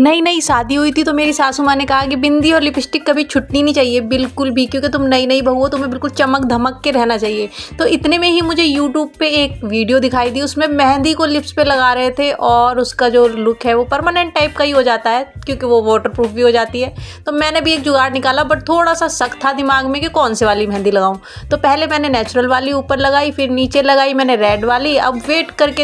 नहीं नहीं शादी हुई थी तो मेरी सासू माँ ने कहा कि बिंदी और लिपस्टिक कभी छुटनी नहीं चाहिए बिल्कुल भी क्योंकि तुम नई नई बहू हो तुम्हें बिल्कुल चमक धमक के रहना चाहिए तो इतने में ही मुझे यूट्यूब पे एक वीडियो दिखाई दी उसमें मेहंदी को लिप्स पे लगा रहे थे और उसका जो लुक है वो परमानेंट टाइप का ही हो जाता है क्योंकि वो वाटर प्रूफ भी हो जाती है तो मैंने भी एक जुगाड़ निकाला बट थोड़ा सा सख्त था दिमाग में कि कौन से वाली मेहंदी लगाऊँ तो पहले मैंने नेचुरल वाली ऊपर लगाई फिर नीचे लगाई मैंने रेड वाली अब वेट करके